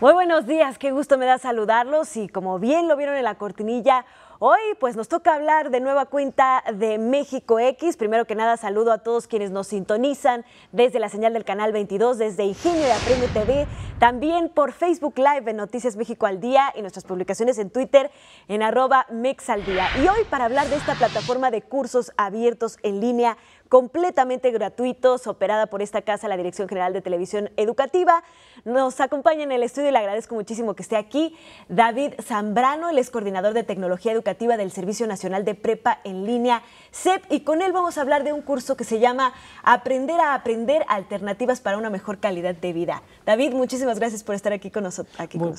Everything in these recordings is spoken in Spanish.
Muy buenos días, qué gusto me da saludarlos y como bien lo vieron en la cortinilla, Hoy pues nos toca hablar de nueva cuenta de México X. Primero que nada saludo a todos quienes nos sintonizan desde la señal del canal 22, desde Ingenio de Aprende TV, también por Facebook Live de Noticias México al Día y nuestras publicaciones en Twitter en arroba Mex Y hoy para hablar de esta plataforma de cursos abiertos en línea completamente gratuitos, operada por esta casa, la Dirección General de Televisión Educativa. Nos acompaña en el estudio y le agradezco muchísimo que esté aquí David Zambrano, el ex coordinador de Tecnología Educativa del Servicio Nacional de Prepa en Línea, CEP, y con él vamos a hablar de un curso que se llama Aprender a Aprender Alternativas para una Mejor Calidad de Vida. David, muchísimas gracias por estar aquí con, nosotros.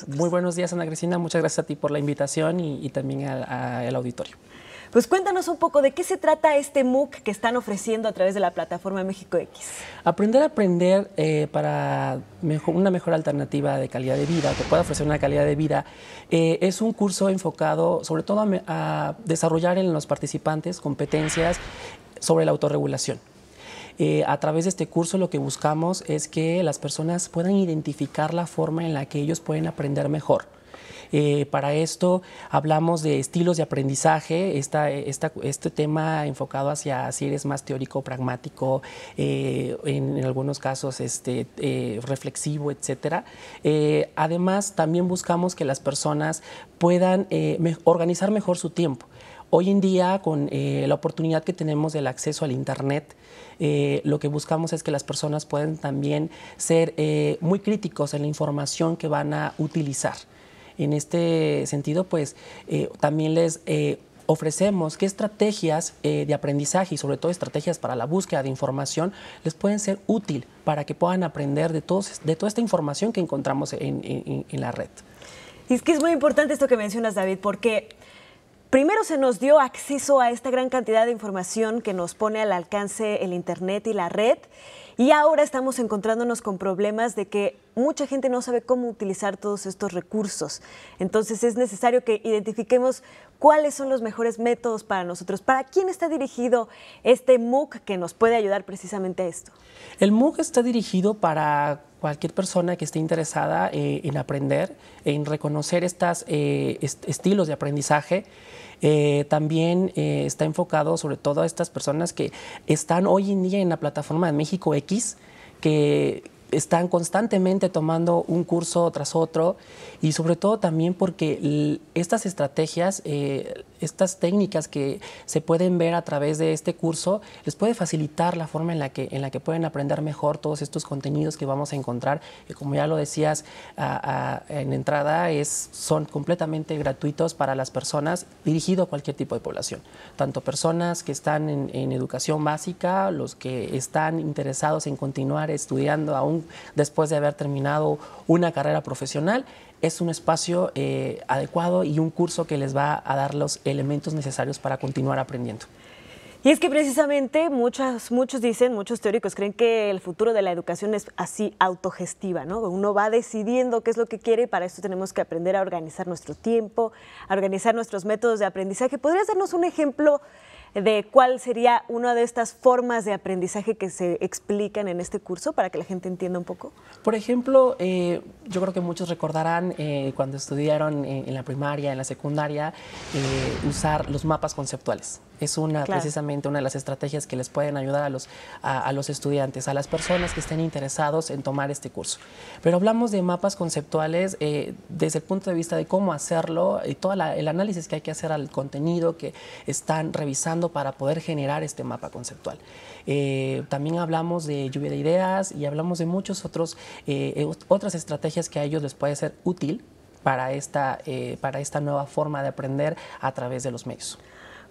muy, buenos días, Ana Cristina. Muchas gracias a ti por la invitación y también al auditorio. Pues cuéntanos un poco de qué se trata este MOOC que están ofreciendo a través de la plataforma México X. Aprender a aprender eh, para una mejor alternativa de calidad de vida, que pueda ofrecer una calidad de vida, eh, es un curso enfocado sobre todo a, desarrollar en los participantes competencias sobre la autorregulación. Eh, a través de este curso lo que buscamos es que las personas puedan identificar la forma en la que ellos pueden aprender mejor eh, para esto hablamos de estilos de aprendizaje, este tema enfocado hacia si eres más teórico, pragmático, eh, en, algunos casos este, eh, reflexivo, etc. además, también buscamos que las personas puedan organizar mejor su tiempo. Hoy en día, con la oportunidad que tenemos del acceso al Internet, lo que buscamos es que las personas puedan también ser muy críticos en la información que van a utilizar. En este sentido, pues eh, también les eh, ofrecemos qué estrategias eh, de aprendizaje y sobre todo estrategias para la búsqueda de información les pueden ser útil para que puedan aprender de, todos, de toda esta información que encontramos en, en la red. Y es que es muy importante esto que mencionas, David, porque Primero se nos dio acceso a esta gran cantidad de información que nos pone al alcance el Internet y la red. Y ahora estamos encontrándonos con problemas de que mucha gente no sabe cómo utilizar todos estos recursos. Entonces es necesario que identifiquemos cuáles son los mejores métodos para nosotros. ¿Para quién está dirigido este MOOC que nos puede ayudar precisamente a esto? El MOOC está dirigido para cualquier persona que esté interesada eh, en aprender, en reconocer estos eh, estilos de aprendizaje. Eh, también está enfocado sobre todo a estas personas que están hoy en día en la plataforma de México X, que están constantemente tomando un curso tras otro y sobre todo también porque estas estrategias estas técnicas que se pueden ver a través de este curso les puede facilitar la forma en la que, en la que pueden aprender mejor todos estos contenidos que vamos a encontrar. Y como ya lo decías en entrada, es, son completamente gratuitos para las personas, dirigido a cualquier tipo de población. Tanto personas que están en, en educación básica, los que están interesados en continuar estudiando aún después de haber terminado una carrera profesional es un espacio eh, adecuado y un curso que les va a dar los elementos necesarios para continuar aprendiendo. Y es que precisamente muchos dicen, muchos teóricos creen que el futuro de la educación es así autogestiva, ¿no? Uno va decidiendo qué es lo que quiere y para esto tenemos que aprender a organizar nuestro tiempo, a organizar nuestros métodos de aprendizaje. ¿Podrías darnos un ejemplo de cuál sería una de estas formas de aprendizaje que se explican en este curso para que la gente entienda un poco? Por ejemplo, eh, yo creo que muchos recordarán eh, cuando estudiaron eh, en, la primaria, en la secundaria, usar los mapas conceptuales es una precisamente una de las estrategias que les pueden ayudar a los, a, los estudiantes, a las personas que estén interesados en tomar este curso. Pero hablamos de mapas conceptuales eh, desde el punto de vista de cómo hacerlo y todo el análisis que hay que hacer al contenido que están revisando para poder generar este mapa conceptual. Eh, también hablamos de lluvia de ideas y hablamos de muchas otros eh, otras estrategias que a ellos les puede ser útil para esta, para esta nueva forma de aprender a través de los medios.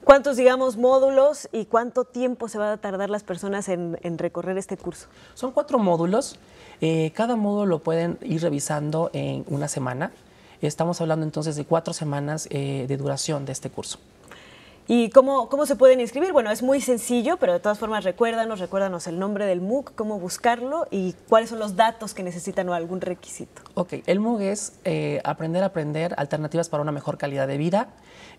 ¿Cuántos, digamos, módulos y cuánto tiempo se van a tardar las personas en, recorrer este curso? Son cuatro módulos. Eh, cada módulo lo pueden ir revisando en una semana. Estamos hablando entonces de cuatro semanas eh, de duración de este curso. ¿Y cómo, cómo se pueden inscribir? Bueno, es muy sencillo, pero de todas formas recuérdanos, recuérdanos el nombre del MOOC, cómo buscarlo y cuáles son los datos que necesitan o algún requisito. Ok, el MOOC es eh, Aprender a Aprender Alternativas para una Mejor Calidad de Vida.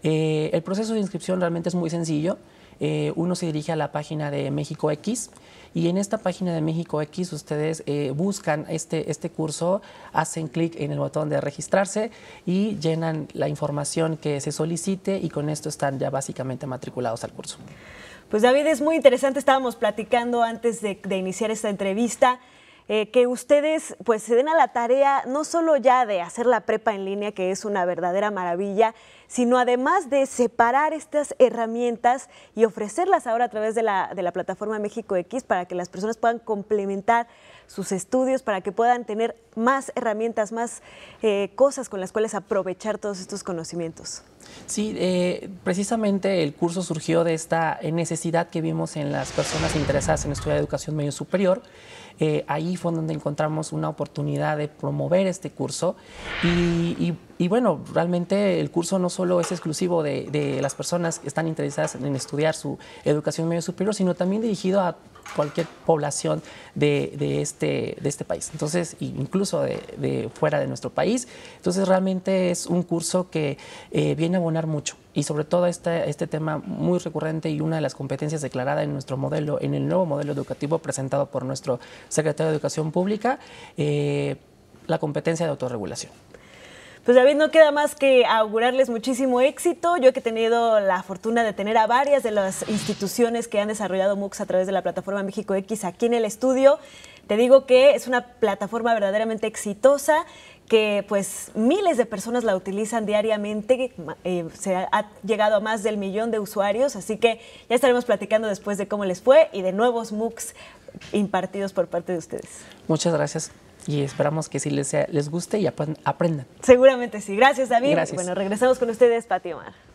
Eh, el proceso de inscripción realmente es muy sencillo. Eh, uno se dirige a la página de México X y en esta página de México X ustedes eh, buscan este, este, curso, hacen clic en el botón de registrarse y llenan la información que se solicite y con esto están ya básicamente matriculados al curso. Pues David, es muy interesante, estábamos platicando antes de iniciar esta entrevista. Eh, que ustedes pues se den a la tarea no solo ya de hacer la prepa en línea, que es una verdadera maravilla, sino además de separar estas herramientas y ofrecerlas ahora a través de la, de la plataforma México X para que las personas puedan complementar sus estudios para que puedan tener más herramientas, más eh, cosas con las cuales aprovechar todos estos conocimientos. Sí, eh, precisamente el curso surgió de esta necesidad que vimos en las personas interesadas en estudiar educación medio superior. Eh, ahí fue donde encontramos una oportunidad de promover este curso y, bueno, realmente el curso no solo es exclusivo de, las personas que están interesadas en estudiar su educación medio superior, sino también dirigido a cualquier población de, de, este, este país, entonces incluso de, fuera de nuestro país. Entonces realmente es un curso que eh, viene a abonar mucho y sobre todo este, este tema muy recurrente y una de las competencias declaradas en nuestro modelo, en el nuevo modelo educativo presentado por nuestro secretario de Educación Pública, eh, la competencia de autorregulación. Pues David, no queda más que augurarles muchísimo éxito. Yo que he tenido la fortuna de tener a varias de las instituciones que han desarrollado MOOCs a través de la plataforma México X aquí en el estudio. Te digo que es una plataforma verdaderamente exitosa que pues miles de personas la utilizan diariamente, eh, se ha, llegado a más del millón de usuarios, así que ya estaremos platicando después de cómo les fue y de nuevos MOOCs impartidos por parte de ustedes. Muchas gracias. Y esperamos que si les, les guste y aprendan. Seguramente sí. Gracias, David. Bueno, regresamos con ustedes, Patio Mar.